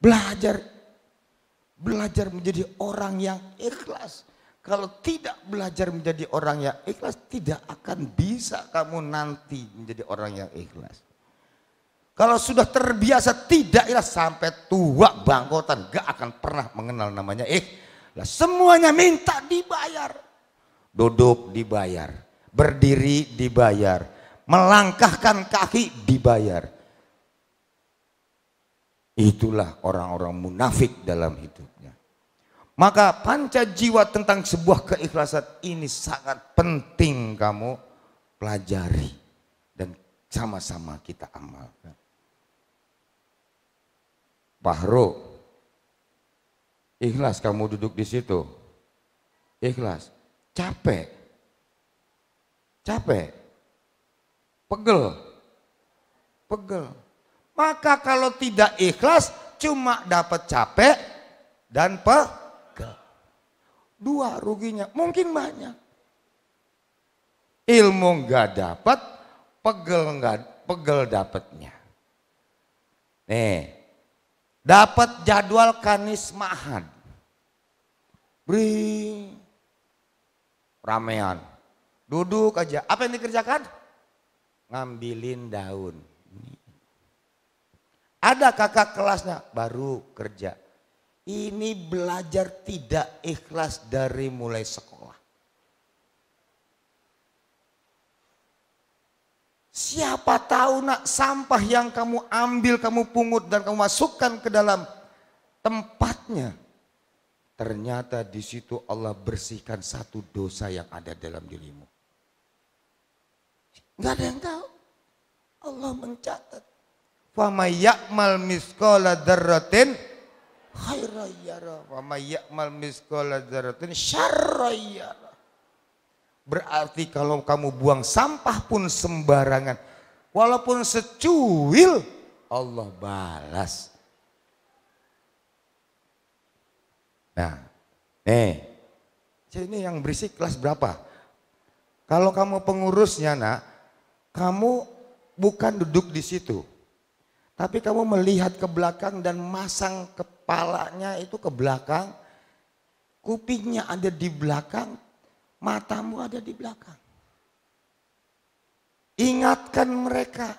Belajar belajar menjadi orang yang ikhlas. Kalau tidak belajar menjadi orang yang ikhlas, tidak akan bisa kamu nanti menjadi orang yang ikhlas. Kalau sudah terbiasa tidak ikhlas sampai tua bangkotan, gak akan pernah mengenal namanya ikhlas. Semuanya minta dibayar. Duduk dibayar, berdiri dibayar, melangkahkan kaki dibayar. Itulah orang-orang munafik dalam hidupnya. Maka panca jiwa tentang sebuah keikhlasan ini sangat penting kamu pelajari dan sama-sama kita amalkan. Bahro, ikhlas kamu duduk di situ. Ikhlas, capek, capek, pegel, pegel. Maka kalau tidak ikhlas cuma dapat capek dan pegel. Dua ruginya mungkin banyak. Ilmu nggak dapat, pegel nggak pegel dapatnya. Nih, dapat jadwal kanis mahad. Beri ramean. Duduk aja. Apa yang dikerjakan? Ngambilin daun. Ada kakak kelasnya baru kerja. Ini belajar tidak ikhlas dari mulai sekolah. Siapa tahu nak sampah yang kamu ambil, kamu pungut dan kamu masukkan ke dalam tempatnya. Ternyata di situ Allah bersihkan satu dosa yang ada dalam dirimu. Gak ada yang tahu. Allah mencatat. Wa yakmal ya'mal misqala dzarratin khairan yara wa Berarti kalau kamu buang sampah pun sembarangan, walaupun secuil Allah balas. Nah, nih. Ini yang berisik kelas berapa? Kalau kamu pengurusnya, Nak, kamu bukan duduk di situ. Tapi kamu melihat ke belakang dan masang kepalanya itu ke belakang. Kupingnya ada di belakang, matamu ada di belakang. Ingatkan mereka.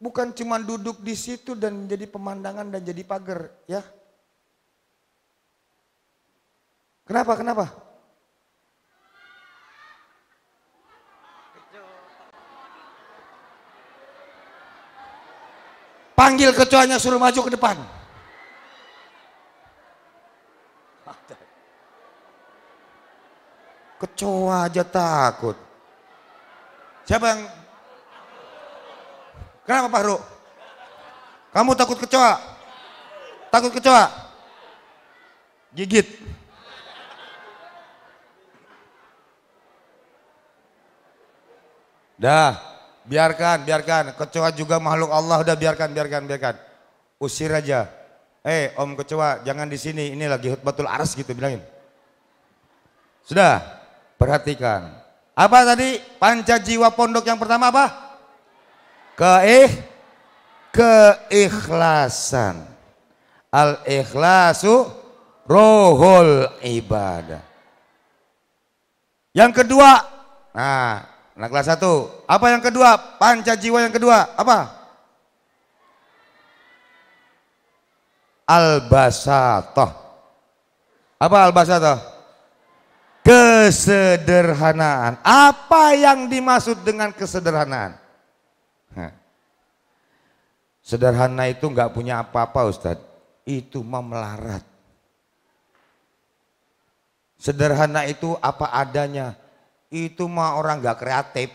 Bukan cuma duduk di situ dan jadi pemandangan dan jadi pagar ya. Kenapa? Kenapa? panggil ketuanya suruh maju ke depan. Kecoa aja takut. Siapa yang? Kenapa Pak Ruk? Kamu takut kecoa? Takut kecoa? Gigit. Dah, Biarkan, biarkan. Kecoa juga makhluk Allah udah biarkan, biarkan, biarkan. Usir aja. Eh, hey, Om kecoa, jangan di sini. Ini lagi betul aras gitu bilangin. Sudah, perhatikan. Apa tadi? Panca jiwa pondok yang pertama apa? Keih keikhlasan. Al ikhlasu rohul ibadah. Yang kedua, nah Anak kelas 1. Apa yang kedua? Panca jiwa yang kedua. Apa? Albasatoh. Apa albasatoh? Kesederhanaan. Apa yang dimaksud dengan kesederhanaan? Sederhana itu nggak punya apa-apa Ustadz. Itu memelarat. Sederhana itu apa adanya itu mah orang gak kreatif.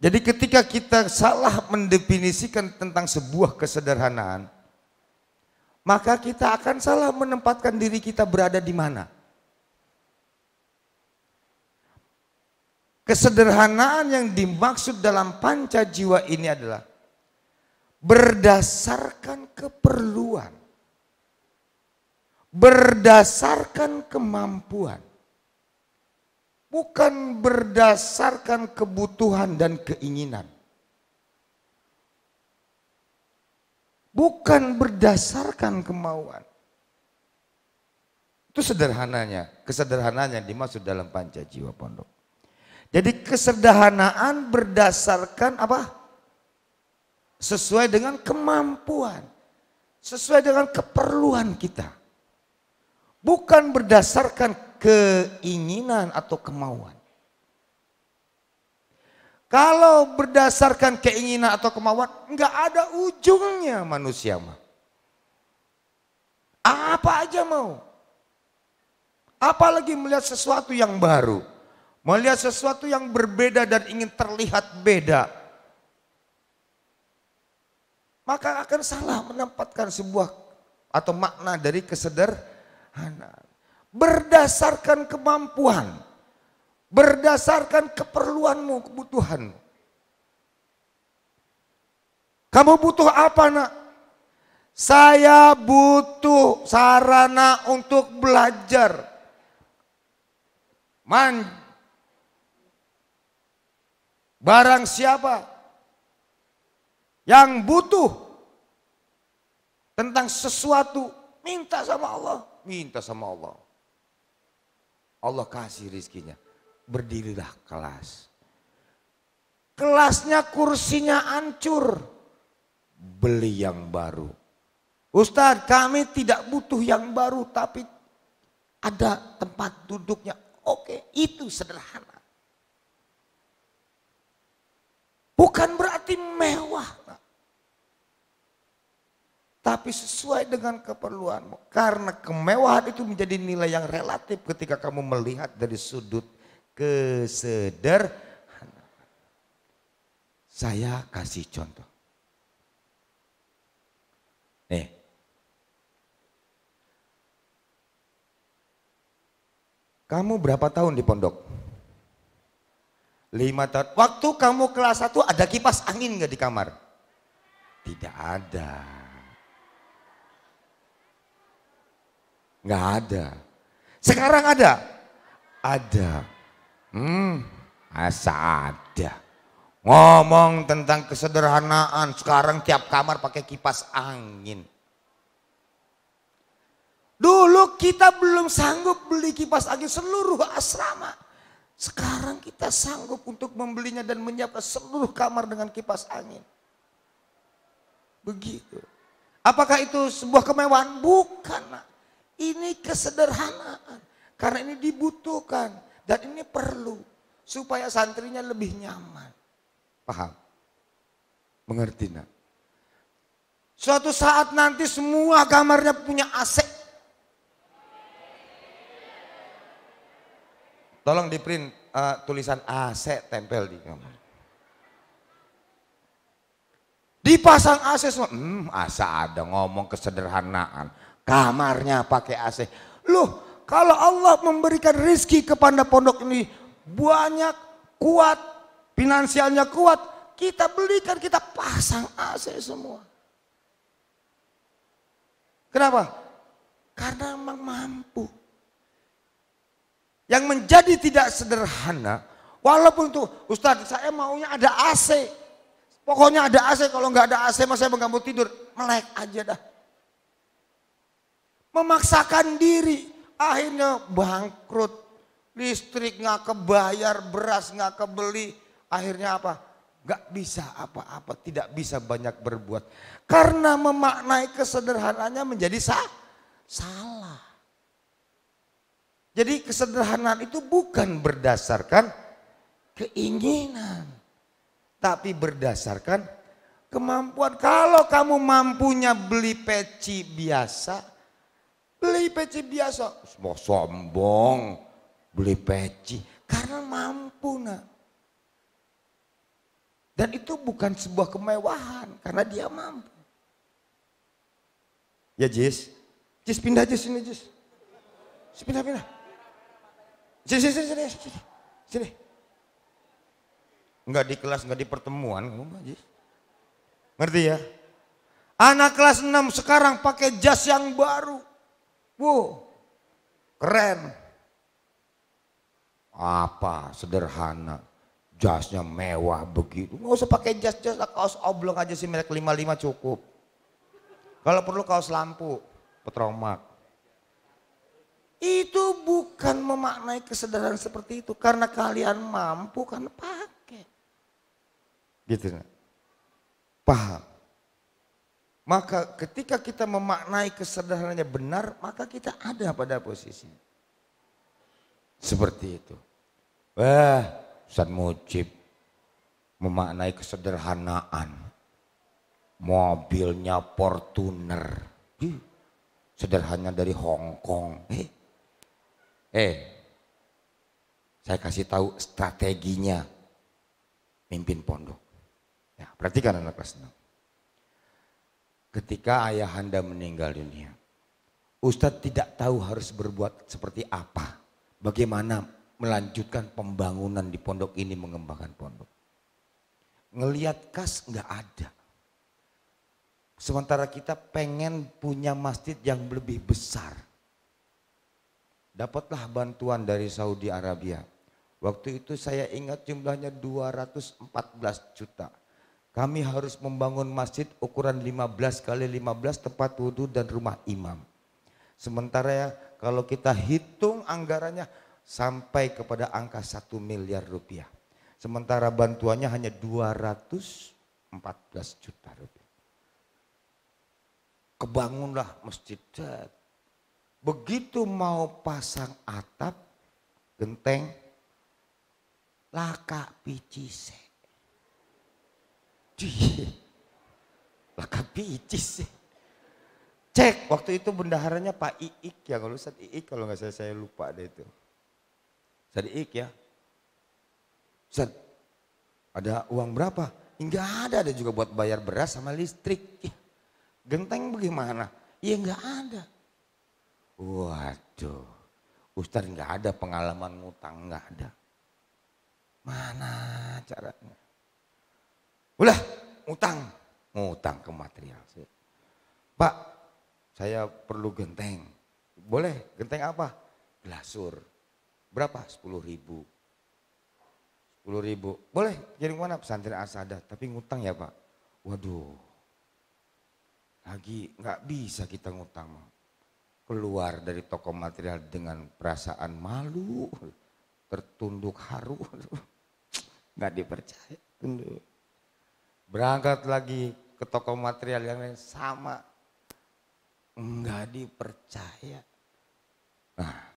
Jadi ketika kita salah mendefinisikan tentang sebuah kesederhanaan, maka kita akan salah menempatkan diri kita berada di mana. Kesederhanaan yang dimaksud dalam panca jiwa ini adalah berdasarkan keperluan berdasarkan kemampuan, bukan berdasarkan kebutuhan dan keinginan, bukan berdasarkan kemauan. Itu sederhananya, kesederhanaan yang dimaksud dalam panca jiwa pondok. Jadi kesederhanaan berdasarkan apa? Sesuai dengan kemampuan, sesuai dengan keperluan kita bukan berdasarkan keinginan atau kemauan. Kalau berdasarkan keinginan atau kemauan, enggak ada ujungnya manusia mah. Apa aja mau. Apalagi melihat sesuatu yang baru. Melihat sesuatu yang berbeda dan ingin terlihat beda. Maka akan salah menempatkan sebuah atau makna dari kesederhanaan Nah, berdasarkan kemampuan. Berdasarkan keperluanmu, kebutuhanmu. Kamu butuh apa nak? Saya butuh sarana untuk belajar. Man, barang siapa yang butuh tentang sesuatu, minta sama Allah minta sama Allah. Allah kasih rizkinya. Berdirilah kelas. Kelasnya kursinya hancur. Beli yang baru. Ustadz kami tidak butuh yang baru tapi ada tempat duduknya. Oke itu sederhana. Bukan berarti mewah tapi sesuai dengan keperluanmu. Karena kemewahan itu menjadi nilai yang relatif ketika kamu melihat dari sudut kesederhanaan. Saya kasih contoh. Nih. Kamu berapa tahun di pondok? Lima tahun. Waktu kamu kelas satu ada kipas angin nggak di kamar? Tidak ada. Nggak ada. Sekarang ada? Ada. Hmm, asa ada. Ngomong tentang kesederhanaan, sekarang tiap kamar pakai kipas angin. Dulu kita belum sanggup beli kipas angin seluruh asrama. Sekarang kita sanggup untuk membelinya dan menyiapkan seluruh kamar dengan kipas angin. Begitu. Apakah itu sebuah kemewahan? Bukan. Nak. Ini kesederhanaan. Karena ini dibutuhkan. Dan ini perlu. Supaya santrinya lebih nyaman. Paham? Mengerti nak? Suatu saat nanti semua kamarnya punya AC. Tolong di print uh, tulisan AC tempel di kamar. Dipasang AC semua. Hmm, asa ada ngomong kesederhanaan. Kamarnya pakai AC. Loh, kalau Allah memberikan rizki kepada pondok ini banyak, kuat, finansialnya kuat, kita belikan, kita pasang AC semua. Kenapa? Karena memang mampu. Yang menjadi tidak sederhana, walaupun tuh Ustadz saya maunya ada AC. Pokoknya ada AC, kalau nggak ada AC mas saya mengganggu tidur. Melek aja dah memaksakan diri. Akhirnya bangkrut. Listrik nggak kebayar, beras nggak kebeli. Akhirnya apa? nggak bisa apa-apa, tidak bisa banyak berbuat. Karena memaknai kesederhanaannya menjadi sah, salah. Jadi kesederhanaan itu bukan berdasarkan keinginan. Tapi berdasarkan kemampuan. Kalau kamu mampunya beli peci biasa, beli peci biasa mau sombong beli peci karena mampu nak dan itu bukan sebuah kemewahan karena dia mampu ya Jis Jis pindah Jis sini Jis pindah pindah Jis sini sini sini sini, sini. nggak di kelas nggak di pertemuan kamu Jis ngerti ya Anak kelas 6 sekarang pakai jas yang baru. Wow, keren. Apa sederhana. Jasnya mewah begitu. Nggak usah pakai jas-jas, kaos oblong aja sih merek 55 cukup. Kalau perlu kaos lampu, petromak. Itu bukan memaknai kesederhanaan seperti itu. Karena kalian mampu, karena pakai. Gitu. Paham? Maka ketika kita memaknai kesederhanaannya benar, maka kita ada pada posisi Seperti itu. Wah, Ustaz Mujib memaknai kesederhanaan. Mobilnya Fortuner. Sederhana dari Hong Kong. Eh, eh, saya kasih tahu strateginya mimpin pondok. Ya, perhatikan anak kelas 6 ketika ayah anda meninggal dunia. Ustadz tidak tahu harus berbuat seperti apa. Bagaimana melanjutkan pembangunan di pondok ini mengembangkan pondok. Ngeliat kas nggak ada. Sementara kita pengen punya masjid yang lebih besar. Dapatlah bantuan dari Saudi Arabia. Waktu itu saya ingat jumlahnya 214 juta. Kami harus membangun masjid ukuran 15 kali 15 tempat wudhu dan rumah imam. Sementara ya kalau kita hitung anggarannya sampai kepada angka 1 miliar rupiah. Sementara bantuannya hanya 214 juta rupiah. Kebangunlah masjid. Begitu mau pasang atap, genteng, laka piciseng. Dih, lekat picis sih. Cek, waktu itu bendaharanya Pak Iik ya, kalau Ustaz Iik kalau nggak saya, saya lupa ada itu. Ustaz Iik ya. Ustaz, ada uang berapa? Enggak ada, ada juga buat bayar beras sama listrik. Genteng bagaimana? Iya enggak ada. Waduh, Ustaz enggak ada pengalaman ngutang enggak ada. Mana caranya? Ulah, ngutang, ngutang ke material. Pak, saya perlu genteng. Boleh, genteng apa? Glasur. Berapa? 10 ribu. 10 ribu. Boleh, kirim mana? Pesantren Asada. Tapi ngutang ya Pak. Waduh, lagi nggak bisa kita ngutang. Keluar dari toko material dengan perasaan malu, tertunduk haru, nggak dipercaya. Tunduk. Berangkat lagi ke toko material yang lain sama. Enggak dipercaya. Nah,